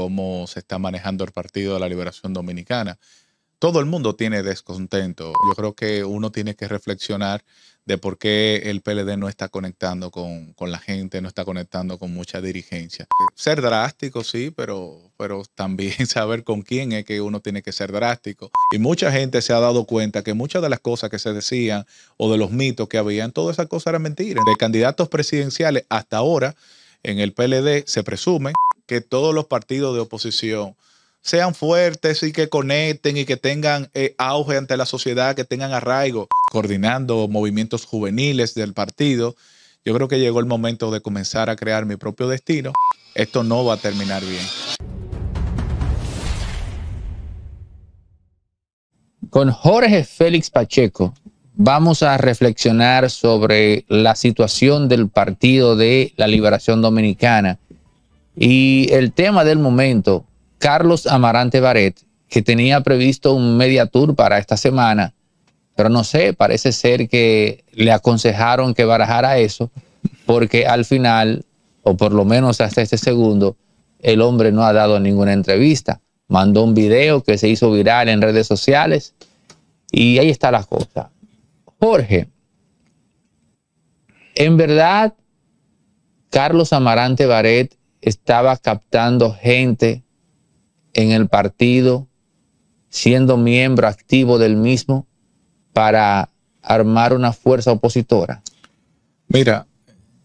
cómo se está manejando el Partido de la Liberación Dominicana. Todo el mundo tiene descontento. Yo creo que uno tiene que reflexionar de por qué el PLD no está conectando con, la gente, no está conectando con mucha dirigencia. Ser drástico, sí, pero, pero también saber con quién es que uno tiene que ser drástico. Y mucha gente se ha dado cuenta que muchas de las cosas que se decían o de los mitos que habían, todas esas cosas eran mentiras. De candidatos presidenciales hasta ahora, en el PLD se presume que todos los partidos de oposición sean fuertes y que conecten y que tengan eh, auge ante la sociedad, que tengan arraigo, coordinando movimientos juveniles del partido. Yo creo que llegó el momento de comenzar a crear mi propio destino. Esto no va a terminar bien. Con Jorge Félix Pacheco vamos a reflexionar sobre la situación del Partido de la Liberación Dominicana y el tema del momento, Carlos Amarante Baret, que tenía previsto un media tour para esta semana, pero no sé, parece ser que le aconsejaron que barajara eso, porque al final, o por lo menos hasta este segundo, el hombre no ha dado ninguna entrevista. Mandó un video que se hizo viral en redes sociales y ahí está la cosa. Jorge, en verdad, Carlos Amarante Baret estaba captando gente en el partido, siendo miembro activo del mismo, para armar una fuerza opositora? Mira,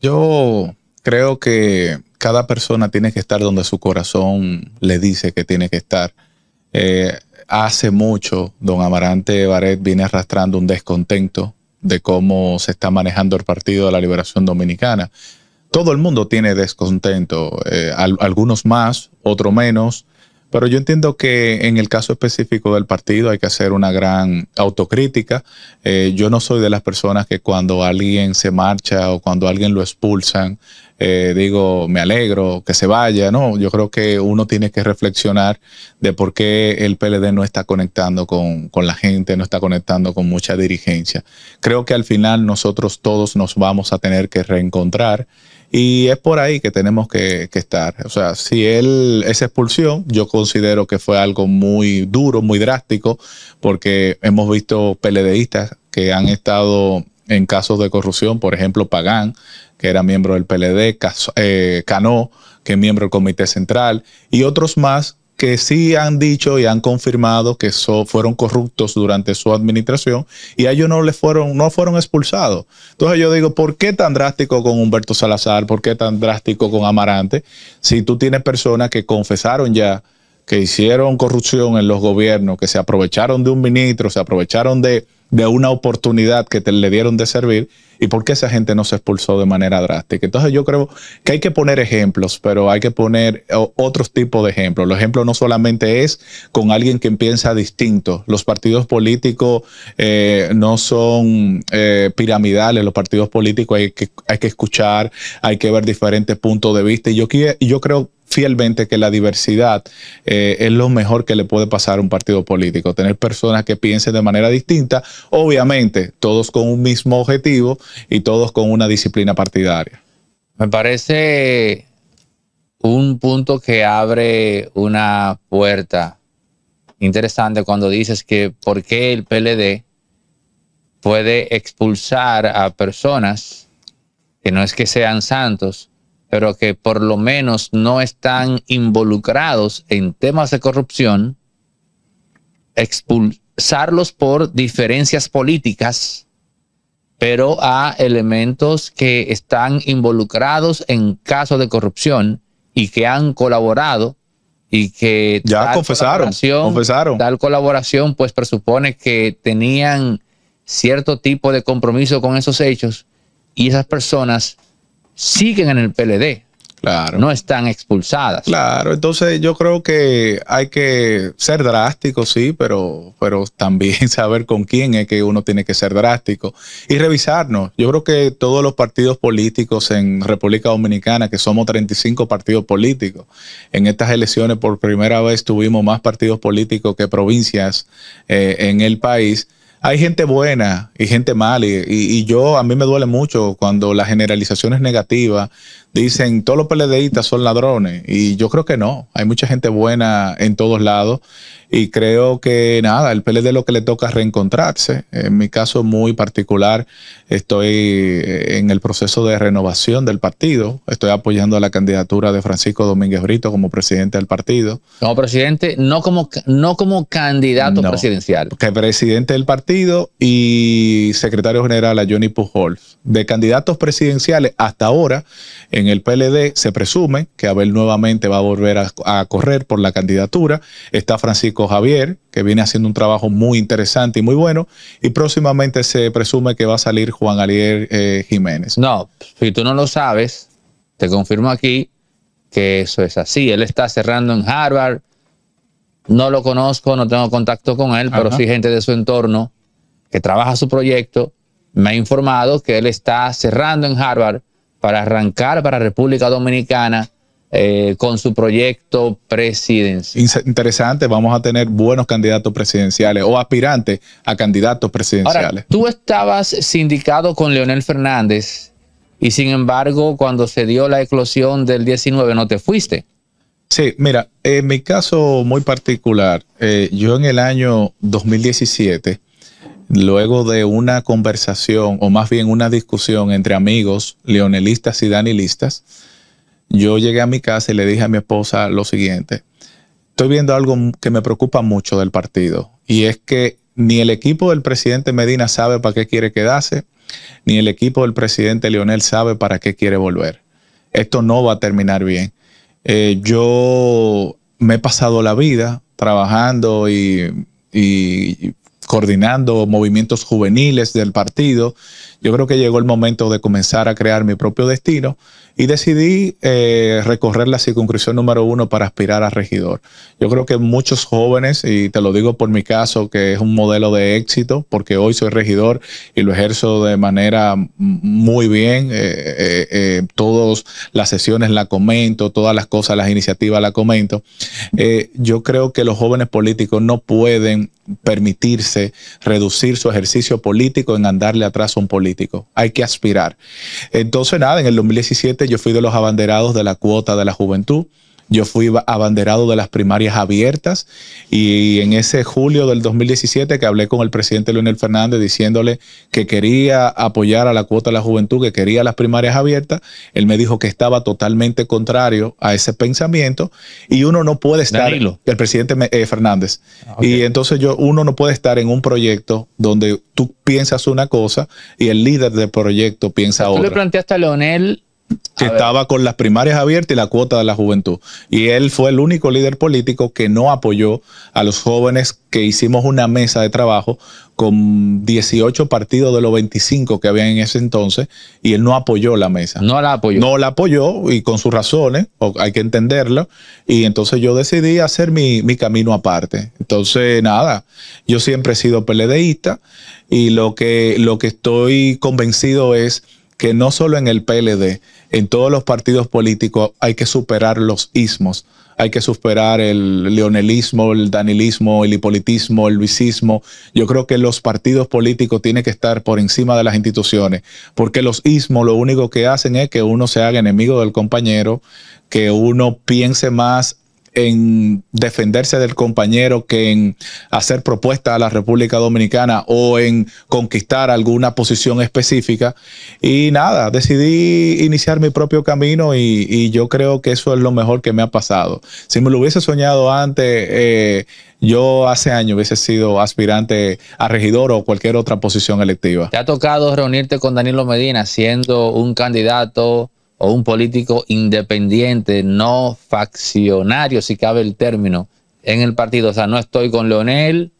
yo creo que cada persona tiene que estar donde su corazón le dice que tiene que estar. Eh, hace mucho, don Amarante Baret viene arrastrando un descontento de cómo se está manejando el Partido de la Liberación Dominicana todo el mundo tiene descontento, eh, algunos más, otros menos, pero yo entiendo que en el caso específico del partido hay que hacer una gran autocrítica. Eh, yo no soy de las personas que cuando alguien se marcha o cuando alguien lo expulsan, eh, digo, me alegro que se vaya. No, yo creo que uno tiene que reflexionar de por qué el PLD no está conectando con, con la gente, no está conectando con mucha dirigencia. Creo que al final nosotros todos nos vamos a tener que reencontrar y es por ahí que tenemos que, estar. O sea, si él, esa expulsión, yo considero que fue algo muy duro, muy drástico, porque hemos visto PLDistas que han estado en casos de corrupción, por ejemplo, Pagán, que era miembro del PLD, eh, Cano, que es miembro del Comité Central, y otros más que sí han dicho y han confirmado que fueron corruptos durante su administración y a ellos no les fueron, no fueron expulsados. Entonces yo digo, ¿por qué tan drástico con Humberto Salazar? ¿Por qué tan drástico con Amarante? Si tú tienes personas que confesaron ya que hicieron corrupción en los gobiernos, que se aprovecharon de un ministro, se aprovecharon de de una oportunidad que te, le dieron de servir y por qué esa gente no se expulsó de manera drástica. Entonces yo creo que hay que poner ejemplos, pero hay que poner otros tipos de ejemplos. Los ejemplos no solamente es con alguien que piensa distinto. Los partidos políticos eh, no son eh, piramidales, los partidos políticos hay que, hay que escuchar, hay que ver diferentes puntos de vista y yo, yo creo fielmente que la diversidad eh, es lo mejor que le puede pasar a un partido político, tener personas que piensen de manera distinta, obviamente todos con un mismo objetivo y todos con una disciplina partidaria. Me parece un punto que abre una puerta interesante cuando dices que por qué el PLD puede expulsar a personas que no es que sean santos, pero que por lo menos no están involucrados en temas de corrupción, expulsarlos por diferencias políticas, pero a elementos que están involucrados en casos de corrupción y que han colaborado y que ya confesaron, confesaron. Tal colaboración pues presupone que tenían cierto tipo de compromiso con esos hechos y esas personas siguen en el PLD. Claro. No están expulsadas. Claro, entonces yo creo que hay que ser drástico, sí, pero, pero también saber con quién es que uno tiene que ser drástico y revisarnos. Yo creo que todos los partidos políticos en República Dominicana, que somos 35 partidos políticos, en estas elecciones por primera vez tuvimos más partidos políticos que provincias eh, en el país hay gente buena y gente mala. Y, y, yo, a mí me duele mucho cuando la generalización es negativa. dicen todos los PLDistas son ladrones. Y yo creo que no. Hay mucha gente buena en todos lados. Y creo que nada, el PLD lo que le toca es reencontrarse. En mi caso muy particular, estoy eh, en el proceso de renovación del partido. Estoy apoyando a la candidatura de Francisco Domínguez Brito como presidente del partido. Como presidente, no como, no como candidato presidencial. Que presidente del partido y secretario general a Johnny Pujols. De candidatos presidenciales hasta ahora, en el PLD se presume que Abel nuevamente va a volver a, a correr por la candidatura. Está Francisco Javier, que viene haciendo un trabajo muy interesante y muy bueno, y próximamente se presume que va a salir Juan Ariel eh, Jiménez. No, si tú no lo sabes, te confirmo aquí que eso es así. Él está cerrando en Harvard. No lo conozco, no tengo contacto con él, pero sí gente de su entorno que trabaja su proyecto me ha informado que él está cerrando en Harvard para arrancar para República Dominicana eh, con su proyecto presidencial. Interesante, vamos a tener buenos candidatos presidenciales o aspirantes a candidatos presidenciales. tú estabas sindicado con Leonel Fernández y sin embargo cuando se dio la eclosión del 19 no te fuiste. Sí, mira, en mi caso muy particular, eh, yo en el año 2017, luego de una conversación o más bien una discusión entre amigos leonelistas y danilistas, yo llegué a mi casa y le dije a mi esposa lo siguiente, estoy viendo algo que me preocupa mucho del partido y es que ni el equipo del presidente Medina sabe para qué quiere quedarse, ni el equipo del presidente Leonel sabe para qué quiere volver. Esto no va a terminar bien. Eh, yo me he pasado la vida trabajando y, y coordinando movimientos juveniles del partido yo creo que llegó el momento de comenzar a crear mi propio destino y decidí eh, recorrer la circunscripción número uno para aspirar a regidor. Yo creo que muchos jóvenes, y te lo digo por mi caso, que es un modelo de éxito, porque hoy soy regidor y lo ejerzo de manera muy bien. Eh, eh, todas las sesiones la comento, todas las cosas, las iniciativas la comento. yo creo que los jóvenes políticos no pueden permitirse reducir su ejercicio político en andarle atrás a un político hay que aspirar. Entonces, nada, en el 2017 yo fui de los abanderados de la cuota de la juventud. Yo fui abanderado de las primarias abiertas y en ese julio del 2017 que hablé con el presidente Leonel Fernández diciéndole que quería apoyar a la cuota de la juventud, que quería las primarias abiertas, él me dijo que estaba totalmente contrario a ese pensamiento y uno no puede estar, el presidente eh, Fernández, ah, y entonces yo, uno no puede estar en un proyecto donde tú piensas una cosa y el líder del proyecto piensa otra. Tú le planteaste a Leonel que estaba con las primarias abiertas y la cuota de la juventud. Y él fue el único líder político que no apoyó a los jóvenes que hicimos una mesa de trabajo con 18 partidos de los 25 que había en ese entonces y él no apoyó la mesa. No la apoyó. No la apoyó y con sus razones, hay que entenderlo. Y entonces yo decidí hacer mi, camino aparte. Entonces, nada, yo siempre he sido peledeísta y lo que, lo que estoy convencido es que no solo en el PLD, en todos los partidos políticos hay que superar los ismos. Hay que superar el leonelismo, el danilismo, el hipolitismo, el luisismo. Yo creo que los partidos políticos tienen que estar por encima de las instituciones, porque los ismos lo único que hacen es que uno se haga enemigo del compañero, que uno piense más en defenderse del compañero que en hacer propuesta a la República Dominicana o en conquistar alguna posición específica. Y nada, decidí iniciar mi propio camino y, yo creo que eso es lo mejor que me ha pasado. Si me lo hubiese soñado antes, eh, yo hace años hubiese sido aspirante a regidor o cualquier otra posición electiva. ¿Te ha tocado reunirte con Danilo Medina siendo un candidato? o un político independiente, no faccionario, si cabe el término, en el partido. O sea, no estoy con Leonel,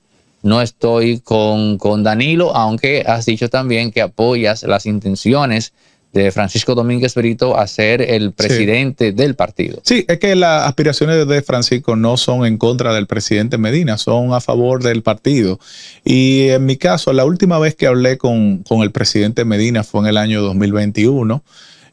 no estoy con, Danilo, aunque has dicho también que apoyas las intenciones de Francisco Domínguez Brito a ser el presidente del partido. Sí, es que las aspiraciones de Francisco no son en contra del presidente Medina, son a favor del partido. Y en mi caso, la última vez que hablé con, con el presidente Medina fue en el año 2021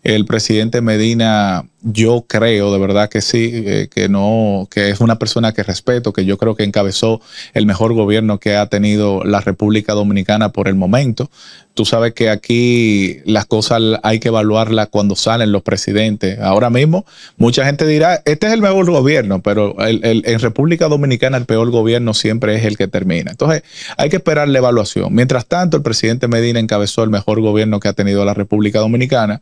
el presidente Medina, yo creo, de verdad que sí, eh, que no, que es una persona que respeto, que yo creo que encabezó el mejor gobierno que ha tenido la República Dominicana por el momento. Tú sabes que aquí las cosas hay que evaluarlas cuando salen los presidentes. Ahora mismo, mucha gente dirá, este es el mejor gobierno, pero en República Dominicana el peor gobierno siempre es el que termina. Entonces, hay que esperar la evaluación. Mientras tanto, el presidente Medina encabezó el mejor gobierno que ha tenido la República Dominicana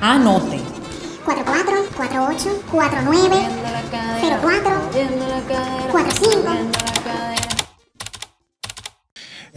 Anote. 44, 48, 49, 04, 45.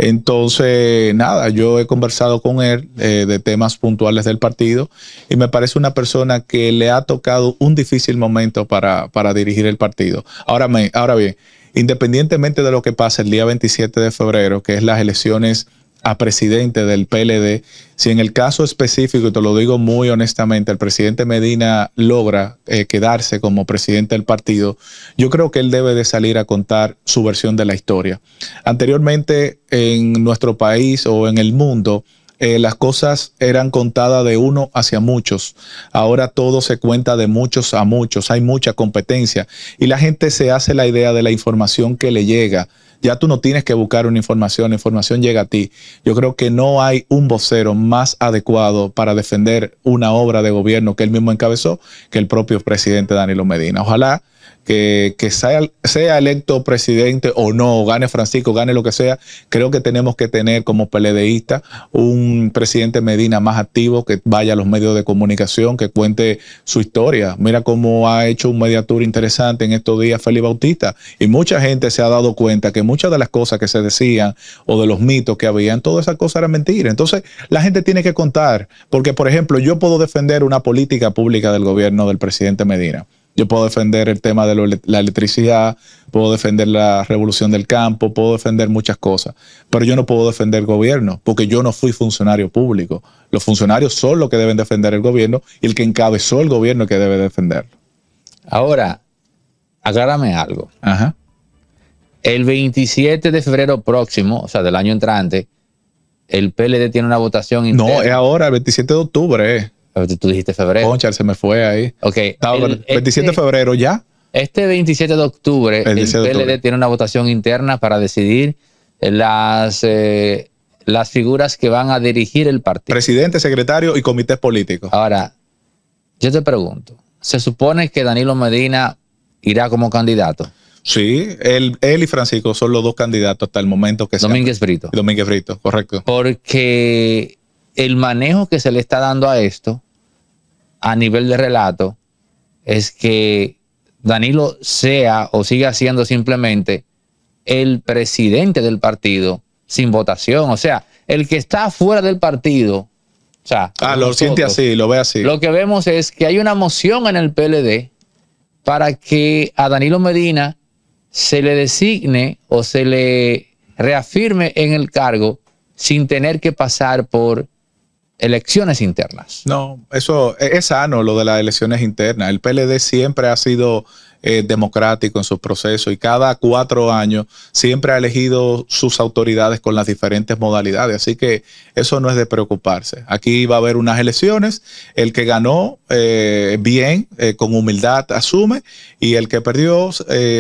Entonces, nada, yo he conversado con él eh, de temas puntuales del partido y me parece una persona que le ha tocado un difícil momento para, dirigir el partido. Ahora, me, ahora bien, independientemente de lo que pase el día 27 de febrero, que es las elecciones a presidente del PLD, si en el caso específico, y te lo digo muy honestamente, el presidente Medina logra eh, quedarse como presidente del partido, yo creo que él debe de salir a contar su versión de la historia. Anteriormente en nuestro país o en el mundo, eh, las cosas eran contadas de uno hacia muchos. Ahora todo se cuenta de muchos a muchos. Hay mucha competencia y la gente se hace la idea de la información que le llega ya tú no tienes que buscar una información, la información llega a ti. Yo creo que no hay un vocero más adecuado para defender una obra de gobierno que él mismo encabezó que el propio presidente Danilo Medina. Ojalá que, sea, sea, electo presidente o no, gane Francisco, gane lo que sea, creo que tenemos que tener como PLDista un presidente Medina más activo, que vaya a los medios de comunicación, que cuente su historia. Mira cómo ha hecho un media interesante en estos días Felipe Bautista. Y mucha gente se ha dado cuenta que muchas de las cosas que se decían o de los mitos que habían, todas esas cosas eran mentiras. Entonces, la gente tiene que contar, porque, por ejemplo, yo puedo defender una política pública del gobierno del presidente Medina yo puedo defender el tema de la electricidad, puedo defender la revolución del campo, puedo defender muchas cosas, pero yo no puedo defender el gobierno porque yo no fui funcionario público. Los funcionarios son los que deben defender el gobierno y el que encabezó el gobierno es que debe defenderlo. Ahora, aclárame algo. Ajá. El 27 de febrero próximo, o sea, del año entrante, el PLD tiene una votación interna. No, es ahora, el 27 de octubre. Tú dijiste febrero. Concha, se me fue ahí. Ok. 27 este de febrero ya. Este 27 de octubre, el PLD tiene una votación interna para decidir eh, las, eh, las figuras que van a dirigir el partido. Presidente, secretario y comité político. Ahora, yo te pregunto, ¿se supone que Danilo Medina irá como candidato? Sí, él, y Francisco son los dos candidatos hasta el momento que Domínguez Brito. Domínguez Brito, correcto. Porque el manejo que se le está dando a esto a nivel de relato es que Danilo sea o siga siendo simplemente el presidente del partido sin votación. O sea, el que está fuera del partido. O ah, lo siente así, lo ve así. Lo que vemos es que hay una moción en el PLD para que a Danilo Medina se le designe o se le reafirme en el cargo sin tener que pasar por elecciones internas. No, eso e, es sano lo de las elecciones internas. El PLD siempre ha sido eh, democrático en su proceso y cada cuatro años siempre ha elegido sus autoridades con las diferentes modalidades. Así que eso no es de preocuparse. Aquí va a haber unas elecciones, el que ganó eh, bien, eh, con humildad asume y el que perdió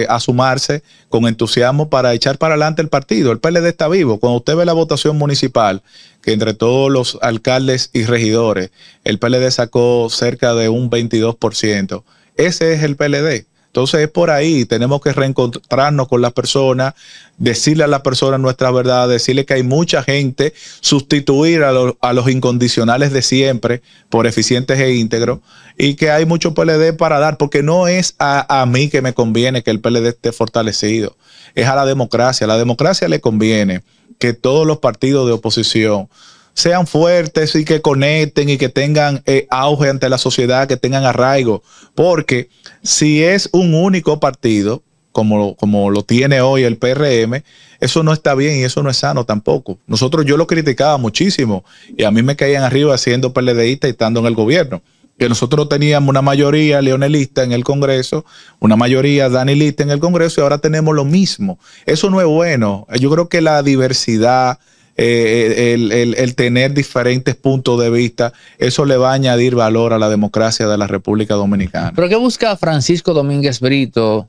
a sumarse con entusiasmo para echar para adelante el partido. El PLD está vivo. Cuando usted ve la votación municipal, que entre todos los alcaldes y regidores, el PLD sacó cerca de un 22%. Ese es el PLD. Entonces es por ahí, tenemos que reencontrarnos con las personas, decirle a las personas nuestra verdad, decirle que hay mucha gente, sustituir a, los incondicionales de siempre por eficientes e íntegros y que hay mucho PLD para dar, porque no es a, a mí que me conviene que el PLD esté fortalecido, es a la democracia, a la democracia le conviene que todos los partidos de oposición sean fuertes y que conecten y que tengan eh, auge ante la sociedad, que tengan arraigo. Porque si es un único partido, como, como lo tiene hoy el PRM, eso no está bien y eso no es sano tampoco. Nosotros yo lo criticaba muchísimo y a mí me caían arriba siendo PLDista y estando en el gobierno que nosotros teníamos una mayoría leonelista en el Congreso, una mayoría danilista en el Congreso y ahora tenemos lo mismo. Eso no es bueno. Yo creo que la diversidad, eh, el, tener diferentes puntos de vista, eso le va a añadir valor a la democracia de la República Dominicana. ¿Pero qué busca Francisco Domínguez Brito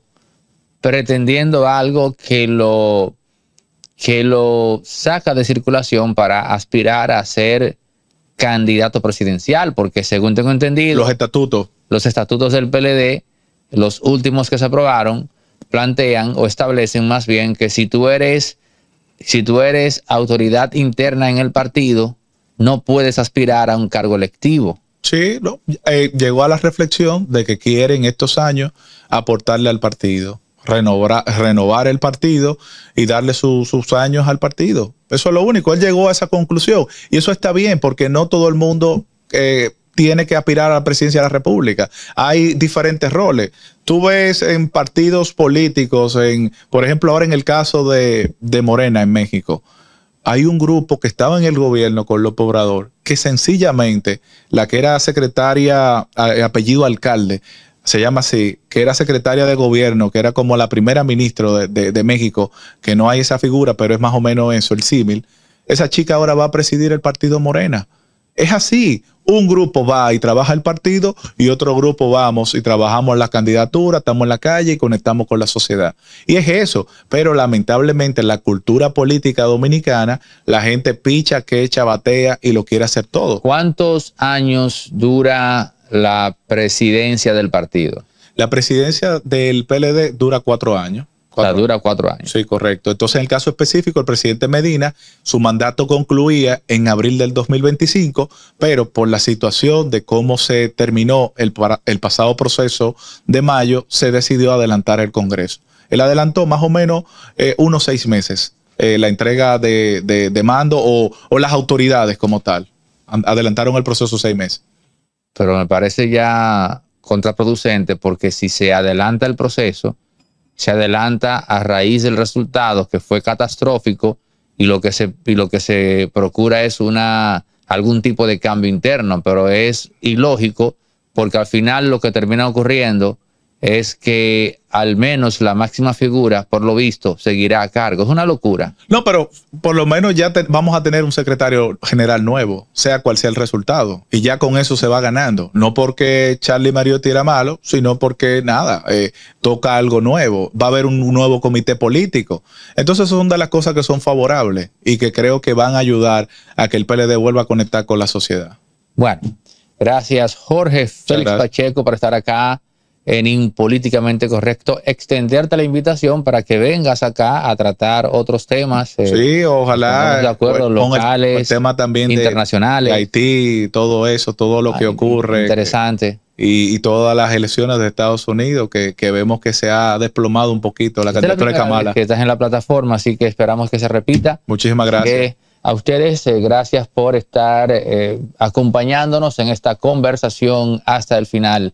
pretendiendo algo que lo, que lo saca de circulación para aspirar a ser candidato presidencial? Porque según tengo entendido... Los estatutos. Los estatutos del PLD, los últimos que se aprobaron, plantean o establecen más bien que si tú eres si tú eres autoridad interna en el partido, no puedes aspirar a un cargo electivo. Sí, no, eh, llegó a la reflexión de que quiere en estos años aportarle al partido, renovar, renovar el partido y darle sus años al partido. Eso es lo único, él llegó a esa conclusión y eso está bien porque no todo el mundo eh, tiene que aspirar a la presidencia de la República. Hay diferentes roles. Tú ves en partidos políticos, en, por ejemplo, ahora en el caso de, Morena en México, hay un grupo que estaba en el gobierno con López Obrador, que sencillamente, la que era secretaria, apellido alcalde, se llama así, que era secretaria de gobierno, que era como la primera ministra de México, que no hay esa figura, pero es más o menos eso, el símil. Esa chica ahora va a presidir el partido Morena. Es así, un grupo va y trabaja el partido y otro grupo vamos y trabajamos la candidatura, estamos en la calle y conectamos con la sociedad. Y es eso, pero lamentablemente en la cultura política dominicana, la gente picha, que batea y lo quiere hacer todo. ¿Cuántos años dura la presidencia del partido? La presidencia del PLD dura cuatro años dura cuatro años. Sí, correcto. Entonces, en el caso específico, el presidente Medina, su mandato concluía en abril del 2025, pero por la situación de cómo se terminó el, el pasado proceso de mayo, se decidió adelantar el Congreso. Él adelantó más o menos eh, unos seis meses eh, la entrega de, mando o, o, las autoridades como tal. Adelantaron el proceso seis meses. Pero me parece ya contraproducente porque si se adelanta el proceso, se adelanta a raíz del resultado que fue catastrófico y lo que se, lo que se procura es una, algún tipo de cambio interno, pero es ilógico porque al final lo que termina ocurriendo es que al menos la máxima figura, por lo visto, seguirá a cargo. Es una locura. No, pero por lo menos ya vamos a tener un secretario general nuevo, sea cual sea el resultado. Y ya con eso se va ganando. No porque Charlie Mariotti era malo, sino porque nada, eh, toca algo nuevo. Va a haber un, un nuevo comité político. Entonces son de las cosas que son favorables y que creo que van a ayudar a que el PLD vuelva a conectar con la sociedad. Bueno, gracias Jorge Félix Pacheco por estar acá en Impolíticamente Correcto, extenderte la invitación para que vengas acá a tratar otros temas. Eh, sí, ojalá. De acuerdo, pues, locales. tema también internacionales. Haití, todo eso, todo lo que ah, ocurre. Interesante. y, todas las elecciones de Estados Unidos, que, vemos que se ha desplomado un poquito la candidatura de Kamala. Que estás en la plataforma, así que esperamos que se repita. Muchísimas gracias. a ustedes, eh, gracias por estar eh, acompañándonos en esta conversación hasta el final